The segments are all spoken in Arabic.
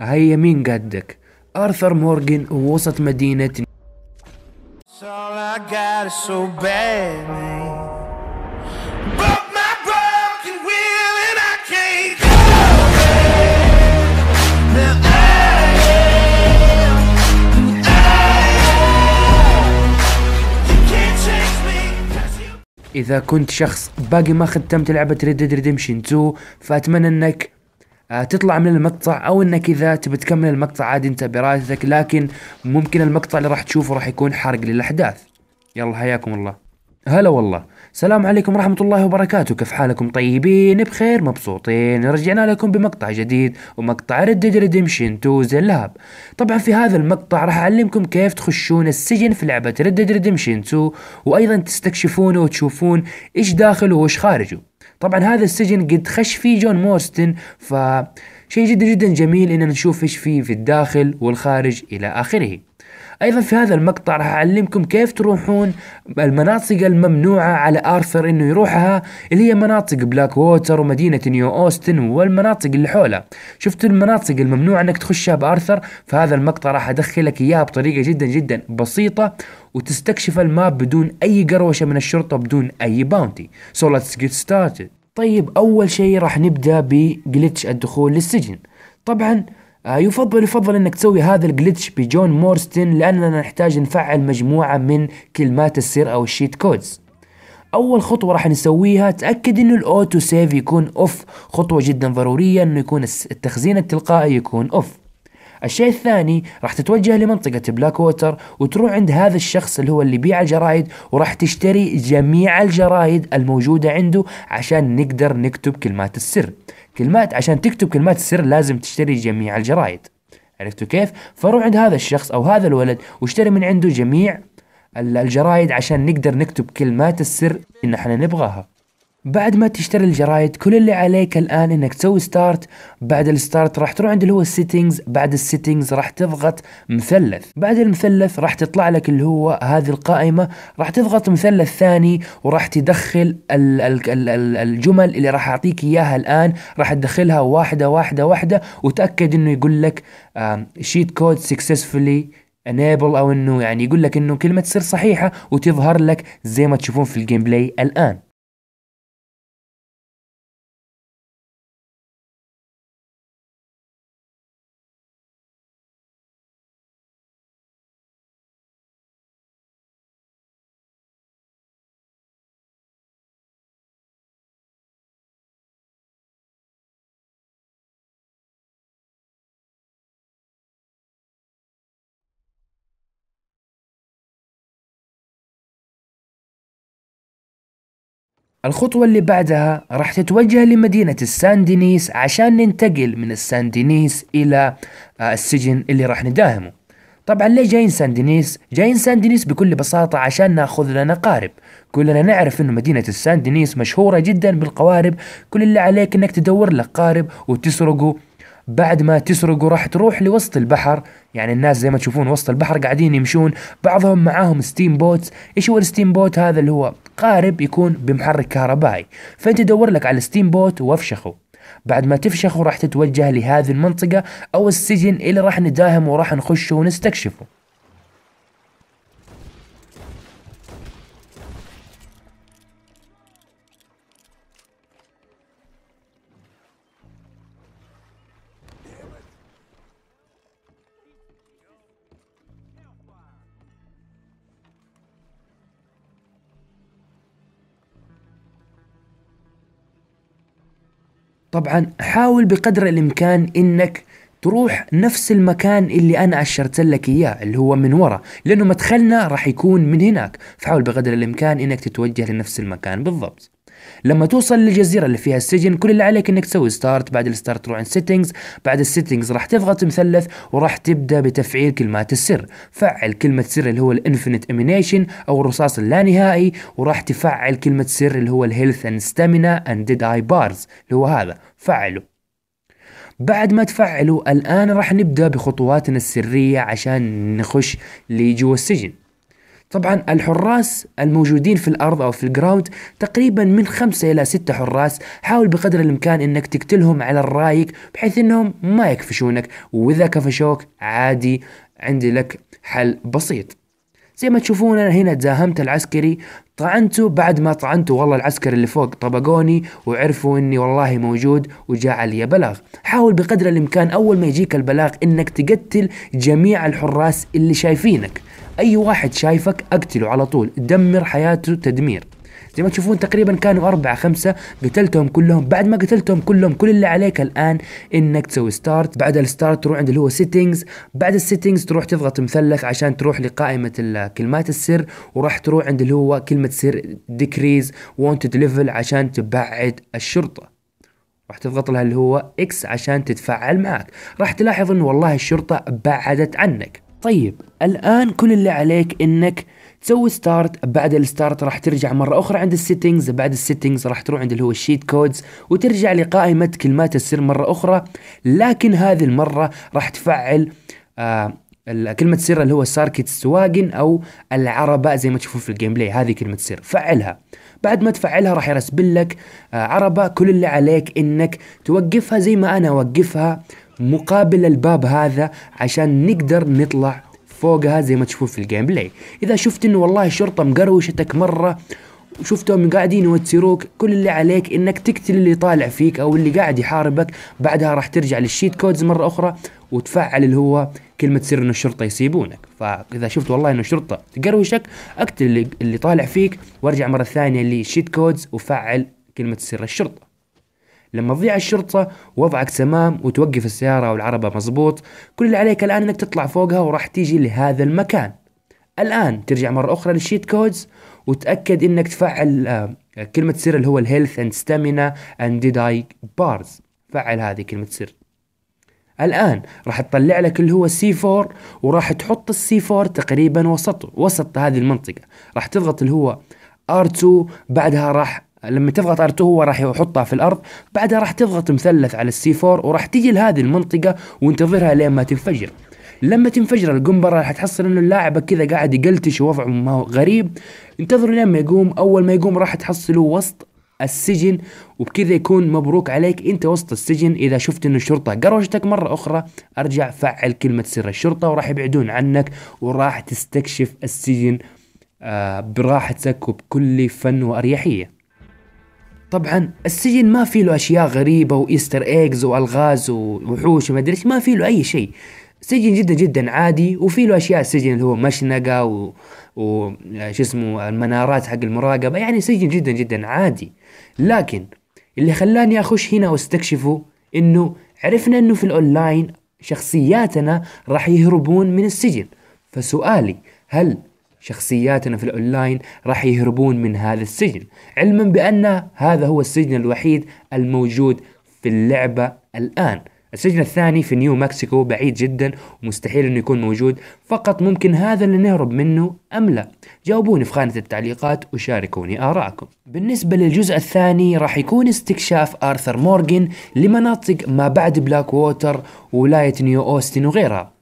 هيا مين قدك آرثر مورغان ووسط مدينة إذا كنت شخص باقي ما ختمت لعبة Red Dead Redemption 2 فأتمنى أنك آه، تطلع من المقطع او انك اذا تبي تكمل المقطع عادي انت برايتك لكن ممكن المقطع اللي راح تشوفه راح يكون حرق للاحداث يلا حياكم الله هلا والله السلام عليكم ورحمة الله وبركاته كيف حالكم طيبين بخير مبسوطين رجعنا لكم بمقطع جديد ومقطع ريد ديد ريديمشن 2 زي لاب طبعا في هذا المقطع راح أعلمكم كيف تخشون السجن في لعبة ريد ديد ريديمشن 2 وأيضا تستكشفونه وتشوفون إيش داخله وإيش خارجه طبعا هذا السجن قد خش فيه جون مورستن ف شيء جدا جدا جميل اننا نشوف ايش فيه في الداخل والخارج الى اخره ايضا في هذا المقطع راح اعلمكم كيف تروحون المناطق الممنوعه على ارثر انه يروحها اللي هي مناطق بلاك ووتر ومدينه نيو اوستن والمناطق اللي حولها شفتوا المناطق الممنوعه انك تخشها بارثر فهذا المقطع راح ادخلك اياها بطريقه جدا جدا بسيطه وتستكشف الماب بدون اي قروشه من الشرطه بدون اي باونتي so let's get started طيب أول شيء راح نبدأ بجلتش الدخول للسجن طبعا آه، يفضل يفضل انك تسوي هذا الجلتش بجون مورستن لاننا نحتاج نفعل مجموعة من كلمات السر او الشيت كودز اول خطوة راح نسويها تأكد انه الاوتو سيف يكون اوف خطوة جدا ضرورية انه يكون التخزين التلقائي يكون اوف الشيء الثاني راح تتوجه لمنطقة بلاك ووتر وتروح عند هذا الشخص اللي هو اللي بيع الجرايد وراح تشتري جميع الجرايد الموجودة عنده عشان نقدر نكتب كلمات السر كلمات عشان تكتب كلمات السر لازم تشتري جميع الجرايد عرفتوا كيف؟ فروح عند هذا الشخص أو هذا الولد واشتري من عنده جميع الجرايد عشان نقدر نكتب كلمات السر اللي احنا نبغاها بعد ما تشتري الجرايد كل اللي عليك الان انك تسوي ستارت بعد الستارت راح تروح عند اللي هو السيتنجز بعد السيتنجز راح تضغط مثلث بعد المثلث راح تطلع لك اللي هو هذه القائمه راح تضغط مثلث ثاني وراح تدخل ال ال ال ال الجمل اللي راح اعطيك اياها الان راح تدخلها واحده واحده واحده وتاكد انه يقول لك شيت كود سكسسفلي انيبل او انه يعني يقول لك انه كلمه سر صحيحه وتظهر لك زي ما تشوفون في الجيم بلاي الان الخطوة اللي بعدها راح تتوجه لمدينة السان دينيس عشان ننتقل من السان دينيس إلى آه، السجن اللي راح نداهمه طبعا ليه جايين سان دينيس؟ جايين سان دينيس بكل بساطة عشان ناخذ لنا قارب كلنا نعرف انه مدينة السان دينيس مشهورة جدا بالقوارب كل اللي عليك انك تدور لك قارب وتسرقه بعد ما تسرقه راح تروح لوسط البحر يعني الناس زي ما تشوفون وسط البحر قاعدين يمشون بعضهم معاهم ستيم بوتس ايش هو الستيم بوت هذا اللي هو قارب يكون بمحرك كهربائي فانت دور لك على ستيم بوت وافشخه بعد ما تفشخه راح تتوجه لهذه المنطقة أو السجن اللي راح نداهم وراح نخشه ونستكشفه طبعا حاول بقدر الامكان انك تروح نفس المكان اللي انا اشرت لك اياه اللي هو من ورا لانه مدخلنا راح يكون من هناك فحاول بقدر الامكان انك تتوجه لنفس المكان بالضبط لما توصل للجزيرة اللي فيها السجن كل اللي عليك انك تسوي ستارت بعد الستارت تروح عند سيتنجز بعد السيتنجز راح تضغط مثلث وراح تبدأ بتفعيل كلمات السر فعل كلمة سر اللي هو الانفينيت امينيشن او الرصاص اللانهائي وراح تفعل كلمة سر اللي هو الهيلث اند ستامينا اند ديد اي بارز اللي هو هذا فعله بعد ما تفعله الآن راح نبدأ بخطواتنا السرية عشان نخش لجوا السجن طبعا الحراس الموجودين في الارض او في الجراوند تقريبا من خمسة الى ستة حراس حاول بقدر الامكان انك تقتلهم على الرايق بحيث انهم ما يكفشونك واذا كفشوك عادي عندي لك حل بسيط زي ما تشوفون انا هنا تزاهمت العسكري طعنته بعد ما طعنته والله العسكر اللي فوق طبقوني وعرفوا اني والله موجود وجاء علي بلاغ حاول بقدر الامكان اول ما يجيك البلاغ انك تقتل جميع الحراس اللي شايفينك اي واحد شايفك اقتله على طول دمر حياته تدمير زي ما تشوفون تقريبا كانوا أربعة خمسة قتلتهم كلهم بعد ما قتلتهم كلهم كل اللي عليك الآن إنك تسوي ستارت بعد الستارت تروح عند اللي هو سيتنجز بعد السيتنجز تروح تضغط مثلث عشان تروح لقائمة كلمات السر وراح تروح عند اللي هو كلمة سر ديكريز وونتد ليفل عشان تبعد الشرطة راح تضغط لها اللي هو اكس عشان تتفاعل معك راح تلاحظ ان والله الشرطة بعدت عنك طيب الان كل اللي عليك انك تسوي ستارت بعد الستارت راح ترجع مرة أخرى عند السيتنجز بعد السيتنجز راح تروح عند اللي هو الشيت كودز وترجع لقائمة كلمات السر مرة أخرى لكن هذه المرة راح تفعل آه كلمة سر اللي هو ساركت سواجن أو العربة زي ما تشوفوا في الجيم بلاي هذه كلمة سر فعلها بعد ما تفعلها راح يرسبل لك آه عربة كل اللي عليك إنك توقفها زي ما أنا أوقفها مقابل الباب هذا عشان نقدر نطلع فوقها زي ما تشوفون في الجيم بلاي اذا شفت انه والله الشرطه مقروشتك مره وشفتهم قاعدين يوتروك كل اللي عليك انك تقتل اللي طالع فيك او اللي قاعد يحاربك بعدها راح ترجع للشيت كودز مره اخرى وتفعل اللي هو كلمة سر انه الشرطة يسيبونك فاذا شفت والله انه الشرطة تقروشك اقتل اللي, اللي طالع فيك وارجع مرة ثانية للشيت كودز وفعل كلمة سر الشرطة لما تضيع الشرطة وضعك تمام وتوقف السيارة والعربة مزبوط كل اللي عليك الآن أنك تطلع فوقها وراح تيجي لهذا المكان الآن ترجع مرة أخرى للشيت كودز وتأكد أنك تفعل آه، كلمة سر اللي هو الهيلث اند ستامينا اند داي بارز فعل هذه كلمة سر الآن راح تطلع لك اللي هو سي 4 وراح تحط السي 4 تقريبا وسطه وسط هذه المنطقة راح تضغط اللي هو R2 بعدها راح لما تضغط ار2 هو راح يحطها في الارض بعدها راح تضغط مثلث على السي 4 وراح تجي لهذه المنطقه وانتظرها لين ما تنفجر لما تنفجر القنبرة راح تحصل انه اللاعب كذا قاعد يقلتش ووضعه ما هو غريب انتظروا لين ما يقوم اول ما يقوم راح تحصله وسط السجن وبكذا يكون مبروك عليك انت وسط السجن اذا شفت انه الشرطه قروشتك مره اخرى ارجع فعل كلمه سر الشرطه وراح يبعدون عنك وراح تستكشف السجن آه، براحتك وبكل فن واريحيه طبعا السجن ما في له اشياء غريبه وايستر ايجز والغاز ووحوش وما ادري ما في له اي شيء سجن جدا جدا عادي وفي له اشياء السجن اللي هو مشنقه و, وش اسمه المنارات حق المراقبه يعني سجن جدا جدا عادي لكن اللي خلاني اخش هنا واستكشفه انه عرفنا انه في الاونلاين شخصياتنا راح يهربون من السجن فسؤالي هل شخصياتنا في الأونلاين راح يهربون من هذا السجن علما بأن هذا هو السجن الوحيد الموجود في اللعبة الآن السجن الثاني في نيو مكسيكو بعيد جدا ومستحيل انه يكون موجود فقط ممكن هذا اللي نهرب منه ام لا جاوبوني في خانة التعليقات وشاركوني آراءكم بالنسبة للجزء الثاني راح يكون استكشاف آرثر مورغن لمناطق ما بعد بلاك ووتر ولاية نيو أوستن وغيرها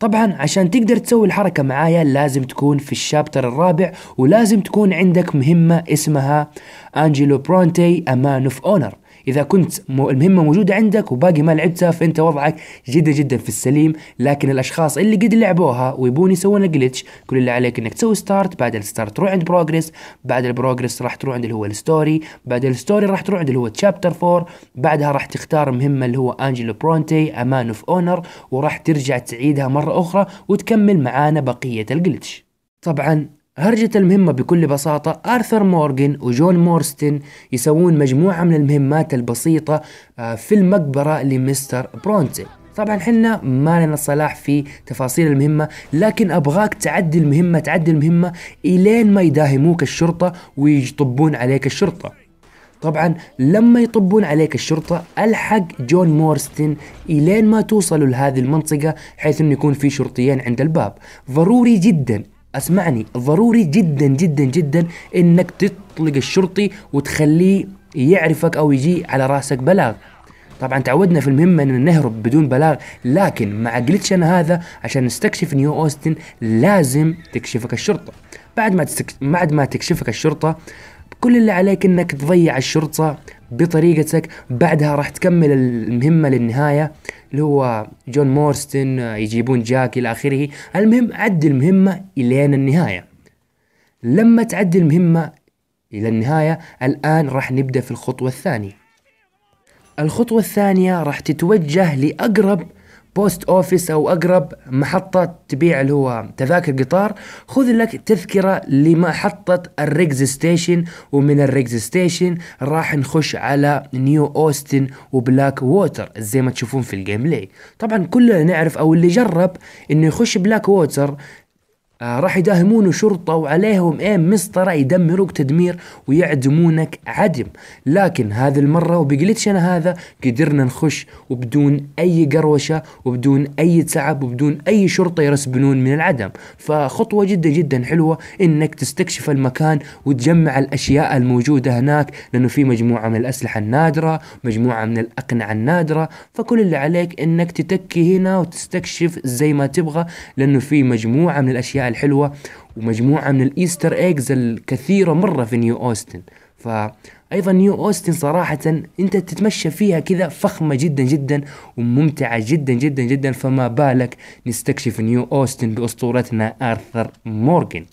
طبعا عشان تقدر تسوي الحركة معايا لازم تكون في الشابتر الرابع ولازم تكون عندك مهمة اسمها أنجيلو برونتي أمان أوف أونر اذا كنت المهمه موجوده عندك وباقي ما لعبتها فانت وضعك جدا جدا في السليم لكن الاشخاص اللي قد لعبوها ويبون يسوون جلتش كل اللي عليك انك تسوي ستارت بعد الستارت تروح عند بروجريس بعد البروجريس راح تروح عند اللي هو الستوري بعد الستوري راح تروح عند اللي هو تشابتر 4 بعدها راح تختار مهمه اللي هو انجلو برونتي امان اوف اونر وراح ترجع تعيدها مره اخرى وتكمل معانا بقيه الجلتش طبعا هرجة المهمة بكل بساطة آرثر مورغن وجون مورستن يسوون مجموعة من المهمات البسيطة آه، في المقبرة لمستر برونتي طبعا حنا ما لنا صلاح في تفاصيل المهمة لكن أبغاك تعدي المهمة تعدي المهمة إلين ما يداهموك الشرطة ويطبون عليك الشرطة طبعا لما يطبون عليك الشرطة ألحق جون مورستن إلين ما توصلوا لهذه المنطقة حيث أنه يكون في شرطيين عند الباب ضروري جدا اسمعني ضروري جدا جدا جدا انك تطلق الشرطي وتخليه يعرفك او يجي على راسك بلاغ طبعا تعودنا في المهمة ان نهرب بدون بلاغ لكن مع جلتشنا هذا عشان نستكشف نيو اوستن لازم تكشفك الشرطة بعد ما بعد ما تكشفك الشرطة كل اللي عليك انك تضيع الشرطة بطريقتك بعدها راح تكمل المهمة للنهاية اللي هو جون مورستن آه، يجيبون جاك الى اخره المهم عد المهمه الين النهايه لما تعد المهمه الى النهايه الان راح نبدا في الخطوه الثانيه الخطوه الثانيه راح تتوجه لاقرب بوست اوفيس او اقرب محطه تبيع اللي هو تذاكر قطار خذ لك تذكره لمحطه الريكز ستيشن ومن الريكز ستيشن راح نخش على نيو اوستن وبلاك ووتر زي ما تشوفون في الجيم بلاي طبعا كلنا نعرف او اللي جرب انه يخش بلاك ووتر آه، راح يداهمونه شرطة وعليهم ايه مسطرة يدمروك تدمير ويعدمونك عدم لكن هذه المرة وبجلتشنا هذا قدرنا نخش وبدون اي قروشة وبدون اي تعب وبدون اي شرطة يرسبنون من العدم فخطوة جدا جدا حلوة انك تستكشف المكان وتجمع الاشياء الموجودة هناك لانه في مجموعة من الاسلحة النادرة مجموعة من الاقنعة النادرة فكل اللي عليك انك تتكي هنا وتستكشف زي ما تبغى لانه في مجموعة من الاشياء الحلوة ومجموعة من الإيستر إيجز الكثيرة مرة في نيو أوستن فأيضا نيو أوستن صراحة أنت تتمشى فيها كذا فخمة جدا جدا وممتعة جدا جدا جدا فما بالك نستكشف نيو أوستن بأسطورتنا آرثر مورغن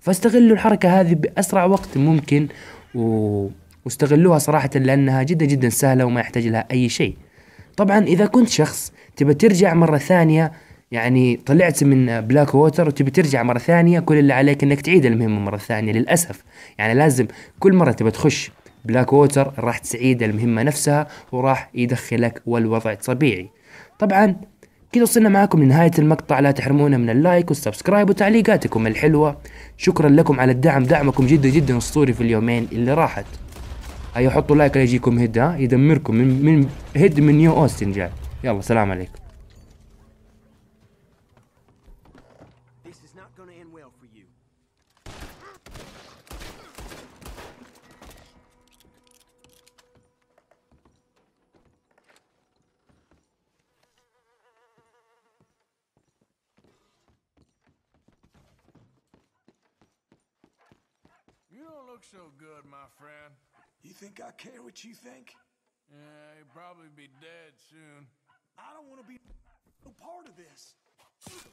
فاستغلوا الحركة هذه بأسرع وقت ممكن و... واستغلوها صراحة لأنها جدا جدا سهلة وما يحتاج لها أي شيء طبعا إذا كنت شخص تبى ترجع مرة ثانية يعني طلعت من بلاك ووتر وتبي ترجع مره ثانيه كل اللي عليك انك تعيد المهمه مره ثانيه للاسف يعني لازم كل مره تبي تخش بلاك ووتر راح تعيد المهمه نفسها وراح يدخلك والوضع طبيعي طبعا كده وصلنا معاكم لنهاية المقطع لا تحرمونا من اللايك والسبسكرايب وتعليقاتكم الحلوة شكرا لكم على الدعم دعمكم جدا جدا اسطوري في اليومين اللي راحت هيا أيوة، حطوا لايك ليجيكم هيد ها يدمركم من, من هيد من نيو اوستن جاي يلا سلام عليكم look so good, my friend. You think I care what you think? Yeah, you will probably be dead soon. I don't want to be no part of this.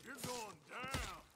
You're going down.